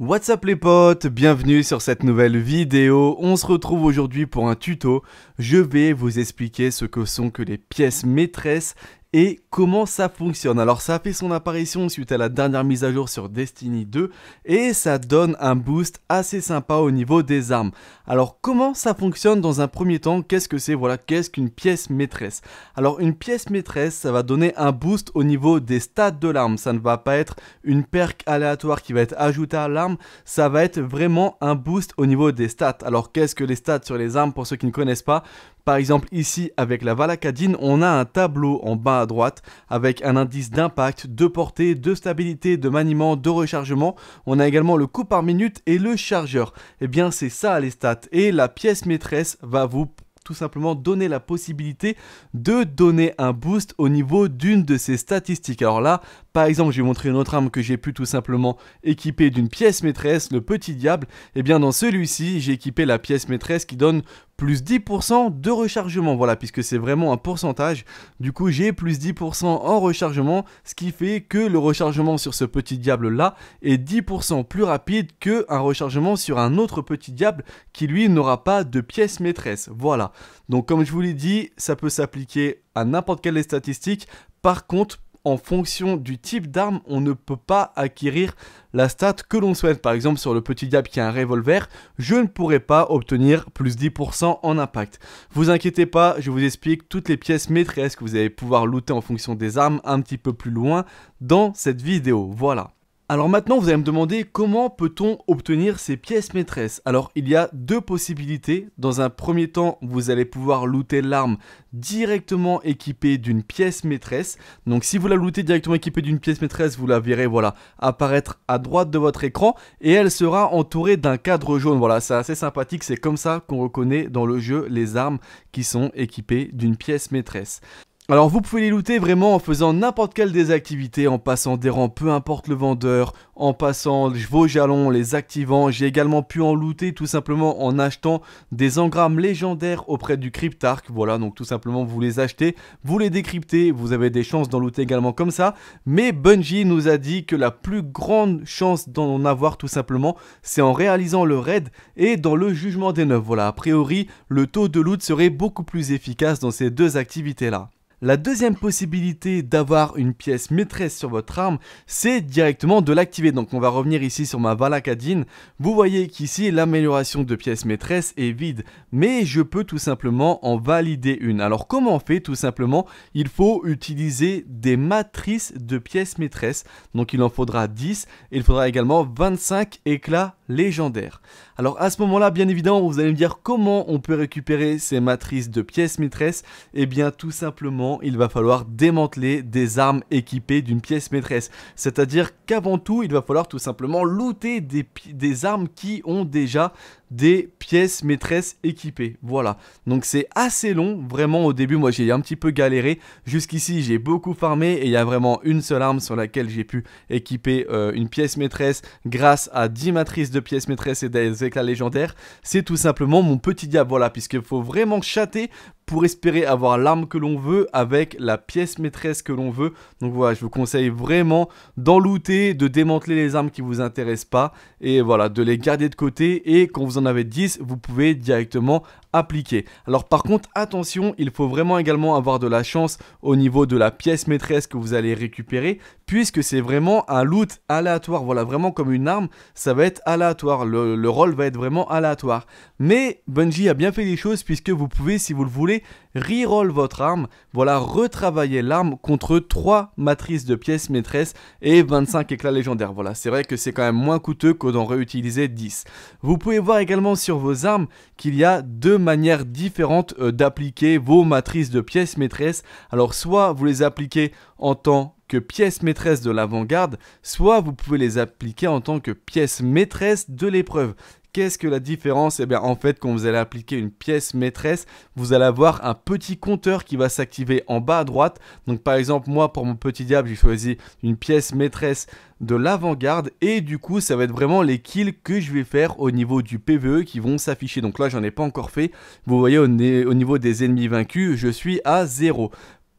What's up les potes, bienvenue sur cette nouvelle vidéo, on se retrouve aujourd'hui pour un tuto, je vais vous expliquer ce que sont que les pièces maîtresses et comment ça fonctionne. Alors ça fait son apparition suite à la dernière mise à jour sur Destiny 2 et ça donne un boost assez sympa au niveau des armes. Alors comment ça fonctionne dans un premier temps Qu'est-ce que c'est Voilà, qu'est-ce qu'une pièce maîtresse Alors une pièce maîtresse, ça va donner un boost au niveau des stats de l'arme. Ça ne va pas être une perque aléatoire qui va être ajoutée à l'arme, ça va être vraiment un boost au niveau des stats. Alors qu'est-ce que les stats sur les armes pour ceux qui ne connaissent pas par exemple ici avec la valacadine, on a un tableau en bas à droite avec un indice d'impact, de portée, de stabilité, de maniement, de rechargement. On a également le coût par minute et le chargeur. Et eh bien c'est ça les stats et la pièce maîtresse va vous tout simplement donner la possibilité de donner un boost au niveau d'une de ces statistiques. Alors là, par exemple, j'ai montré une autre arme que j'ai pu tout simplement équiper d'une pièce maîtresse, le petit diable. Et eh bien dans celui-ci, j'ai équipé la pièce maîtresse qui donne plus 10% de rechargement, voilà, puisque c'est vraiment un pourcentage. Du coup, j'ai plus 10% en rechargement, ce qui fait que le rechargement sur ce petit diable-là est 10% plus rapide qu'un rechargement sur un autre petit diable qui, lui, n'aura pas de pièce maîtresse, voilà. Donc, comme je vous l'ai dit, ça peut s'appliquer à n'importe quelle des statistiques. Par contre, en fonction du type d'arme, on ne peut pas acquérir la stat que l'on souhaite. Par exemple, sur le petit diable qui a un revolver, je ne pourrais pas obtenir plus 10% en impact. Vous inquiétez pas, je vous explique toutes les pièces maîtresses que vous allez pouvoir looter en fonction des armes un petit peu plus loin dans cette vidéo. Voilà. Alors maintenant, vous allez me demander comment peut-on obtenir ces pièces maîtresses Alors il y a deux possibilités. Dans un premier temps, vous allez pouvoir looter l'arme directement équipée d'une pièce maîtresse. Donc si vous la lootez directement équipée d'une pièce maîtresse, vous la verrez voilà, apparaître à droite de votre écran et elle sera entourée d'un cadre jaune. Voilà, c'est assez sympathique, c'est comme ça qu'on reconnaît dans le jeu les armes qui sont équipées d'une pièce maîtresse. Alors vous pouvez les looter vraiment en faisant n'importe quelle des activités, en passant des rangs, peu importe le vendeur, en passant vos jalons, les activant. J'ai également pu en looter tout simplement en achetant des engrammes légendaires auprès du Cryptark. Voilà, donc tout simplement vous les achetez, vous les décryptez, vous avez des chances d'en looter également comme ça. Mais Bungie nous a dit que la plus grande chance d'en avoir tout simplement, c'est en réalisant le raid et dans le jugement des neufs. Voilà, a priori, le taux de loot serait beaucoup plus efficace dans ces deux activités-là. La deuxième possibilité d'avoir une pièce maîtresse sur votre arme, c'est directement de l'activer. Donc on va revenir ici sur ma Valakadine. Vous voyez qu'ici l'amélioration de pièce maîtresse est vide, mais je peux tout simplement en valider une. Alors comment on fait Tout simplement, il faut utiliser des matrices de pièces maîtresses. Donc il en faudra 10 et il faudra également 25 éclats légendaire. Alors à ce moment-là, bien évidemment, vous allez me dire comment on peut récupérer ces matrices de pièces maîtresses Eh bien tout simplement, il va falloir démanteler des armes équipées d'une pièce maîtresse. C'est-à-dire qu'avant tout, il va falloir tout simplement looter des, des armes qui ont déjà des pièces maîtresses équipées. Voilà, donc c'est assez long, vraiment au début moi j'ai un petit peu galéré, jusqu'ici j'ai beaucoup farmé et il y a vraiment une seule arme sur laquelle j'ai pu équiper euh, une pièce maîtresse grâce à 10 matrices de pièces maîtresses et des éclats légendaires, c'est tout simplement mon petit diable, voilà, puisqu'il faut vraiment chatter pour espérer avoir l'arme que l'on veut avec la pièce maîtresse que l'on veut. Donc voilà, je vous conseille vraiment d'en looter, de démanteler les armes qui vous intéressent pas et voilà, de les garder de côté et quand vous en avez 10, vous pouvez directement Appliquer. Alors par contre, attention, il faut vraiment également avoir de la chance au niveau de la pièce maîtresse que vous allez récupérer, puisque c'est vraiment un loot aléatoire. Voilà, vraiment comme une arme, ça va être aléatoire. Le, rôle va être vraiment aléatoire. Mais Bungie a bien fait les choses, puisque vous pouvez, si vous le voulez, reroll votre arme. Voilà, retravailler l'arme contre 3 matrices de pièces maîtresses et 25 éclats légendaires. Voilà, c'est vrai que c'est quand même moins coûteux que d'en réutiliser 10. Vous pouvez voir également sur vos armes qu'il y a deux manières différentes euh, d'appliquer vos matrices de pièces maîtresses. Alors soit vous les appliquez en tant que pièces maîtresses de l'avant-garde, soit vous pouvez les appliquer en tant que pièces maîtresses de l'épreuve. Qu'est-ce que la différence Eh bien en fait quand vous allez appliquer une pièce maîtresse, vous allez avoir un petit compteur qui va s'activer en bas à droite. Donc par exemple moi pour mon petit diable j'ai choisi une pièce maîtresse de l'avant-garde et du coup ça va être vraiment les kills que je vais faire au niveau du PVE qui vont s'afficher donc là j'en ai pas encore fait vous voyez au, au, niveau des ennemis vaincus je suis à 0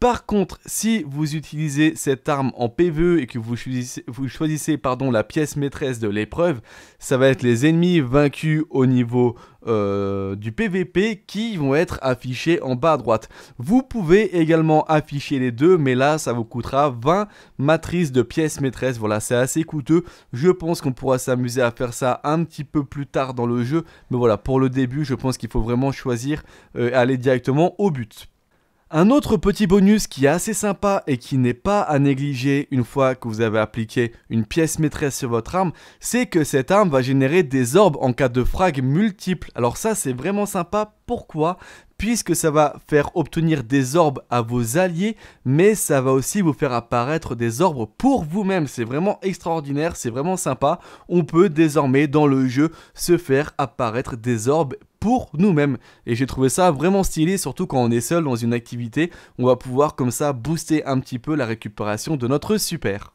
par contre, si vous utilisez cette arme en PvE et que vous choisissez, pardon, la pièce maîtresse de l'épreuve, ça va être les ennemis vaincus au niveau euh, du PvP qui vont être affichés en bas à droite. Vous pouvez également afficher les deux, mais là, ça vous coûtera 20 matrices de pièces maîtresses. Voilà, c'est assez coûteux. Je pense qu'on pourra s'amuser à faire ça un petit peu plus tard dans le jeu. Mais voilà, pour le début, je pense qu'il faut vraiment choisir euh, et aller directement au but. Un autre petit bonus qui est assez sympa et qui n'est pas à négliger une fois que vous avez appliqué une pièce maîtresse sur votre arme, c'est que cette arme va générer des orbes en cas de frags multiples. Alors ça c'est vraiment sympa, pourquoi puisque ça va faire obtenir des orbes à vos alliés, mais ça va aussi vous faire apparaître des orbes pour vous-même. C'est vraiment extraordinaire, c'est vraiment sympa. On peut désormais dans le jeu se faire apparaître des orbes pour nous-mêmes. Et j'ai trouvé ça vraiment stylé, surtout quand on est seul dans une activité, on va pouvoir comme ça booster un petit peu la récupération de notre super.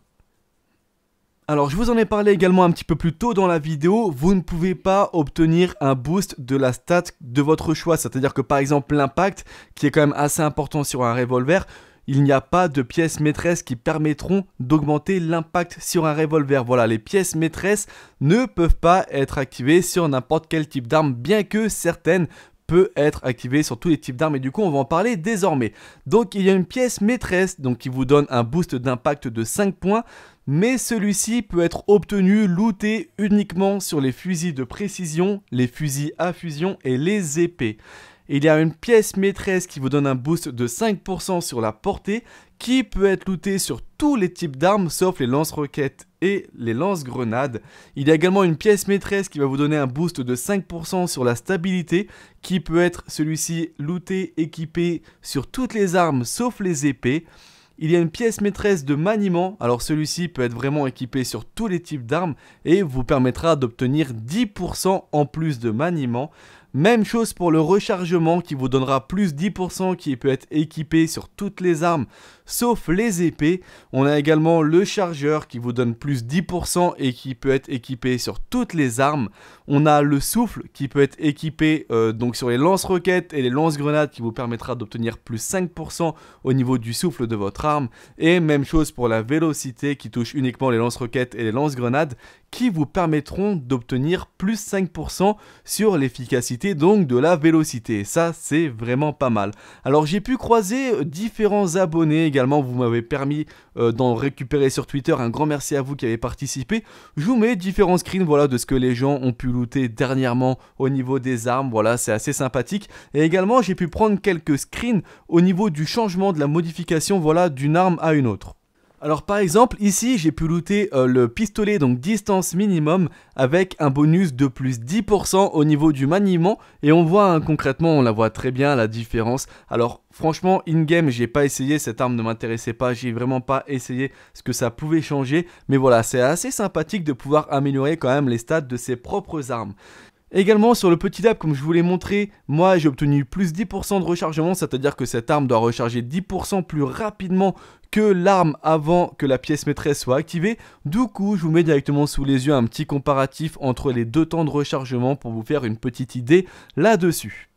Alors je vous en ai parlé également un petit peu plus tôt dans la vidéo, vous ne pouvez pas obtenir un boost de la stat de votre choix, c'est-à-dire que par exemple l'impact, qui est quand même assez important sur un revolver, il n'y a pas de pièces maîtresses qui permettront d'augmenter l'impact sur un revolver. Voilà, les pièces maîtresses ne peuvent pas être activées sur n'importe quel type d'arme, bien que certaines peuvent être activées sur tous les types d'armes et du coup on va en parler désormais. Donc il y a une pièce maîtresse donc qui vous donne un boost d'impact de 5 points mais celui-ci peut être obtenu, looté uniquement sur les fusils de précision, les fusils à fusion et les épées il y a une pièce maîtresse qui vous donne un boost de 5% sur la portée qui peut être lootée sur tous les types d'armes sauf les lance-roquettes et les lance-grenades. Il y a également une pièce maîtresse qui va vous donner un boost de 5% sur la stabilité qui peut être celui-ci looté, équipé sur toutes les armes sauf les épées. Il y a une pièce maîtresse de maniement, alors celui-ci peut être vraiment équipé sur tous les types d'armes et vous permettra d'obtenir 10% en plus de maniement. Même chose pour le rechargement qui vous donnera plus 10% qui peut être équipé sur toutes les armes sauf les épées. On a également le chargeur qui vous donne plus 10% et qui peut être équipé sur toutes les armes. On a le souffle qui peut être équipé euh, donc sur les lance-roquettes et les lance-grenades qui vous permettra d'obtenir plus 5% au niveau du souffle de votre arme. Et même chose pour la vélocité qui touche uniquement les lance-roquettes et les lance-grenades qui vous permettront d'obtenir plus 5% sur l'efficacité donc de la vélocité. Ça c'est vraiment pas mal. Alors j'ai pu croiser euh, différents abonnés également, vous m'avez permis euh, d'en récupérer sur Twitter. Un grand merci à vous qui avez participé. Je vous mets différents screens voilà, de ce que les gens ont pu looter dernièrement au niveau des armes. Voilà, c'est assez sympathique. Et également j'ai pu prendre quelques screens au niveau du changement de la modification voilà, d'une arme à une autre. Alors par exemple, ici j'ai pu looter euh, le pistolet, donc distance minimum, avec un bonus de plus 10% au niveau du maniement, et on voit hein, concrètement, on la voit très bien la différence. Alors franchement, in-game, j'ai pas essayé, cette arme ne m'intéressait pas, j'ai vraiment pas essayé ce que ça pouvait changer, mais voilà, c'est assez sympathique de pouvoir améliorer quand même les stats de ses propres armes. Également sur le petit lab comme je vous l'ai montré, moi j'ai obtenu plus 10% de rechargement, c'est-à-dire que cette arme doit recharger 10% plus rapidement que l'arme avant que la pièce maîtresse soit activée. Du coup, je vous mets directement sous les yeux un petit comparatif entre les deux temps de rechargement pour vous faire une petite idée là-dessus.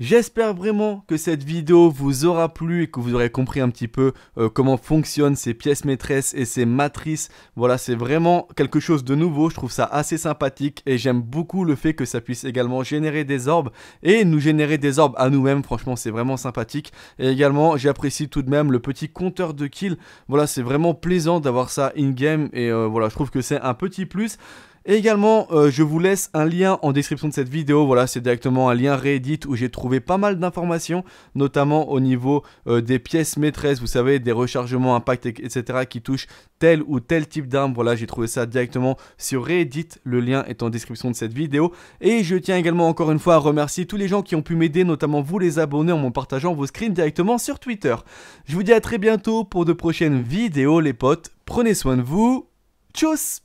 J'espère vraiment que cette vidéo vous aura plu et que vous aurez compris un petit peu euh, comment fonctionnent ces pièces maîtresses et ces matrices. Voilà, c'est vraiment quelque chose de nouveau, je trouve ça assez sympathique et j'aime beaucoup le fait que ça puisse également générer des orbes et nous générer des orbes à nous-mêmes, franchement c'est vraiment sympathique. Et également, j'apprécie tout de même le petit compteur de kills. Voilà, c'est vraiment plaisant d'avoir ça in-game et euh, voilà, je trouve que c'est un petit plus. Et également, euh, je vous laisse un lien en description de cette vidéo. Voilà, c'est directement un lien Reddit où j'ai trouvé pas mal d'informations, notamment au niveau euh, des pièces maîtresses, vous savez, des rechargements, impact, etc. qui touchent tel ou tel type d'arme. Voilà, j'ai trouvé ça directement sur Reddit. Le lien est en description de cette vidéo. Et je tiens également encore une fois à remercier tous les gens qui ont pu m'aider, notamment vous les abonnés, en me partageant vos screens directement sur Twitter. Je vous dis à très bientôt pour de prochaines vidéos, les potes. Prenez soin de vous. Tchuss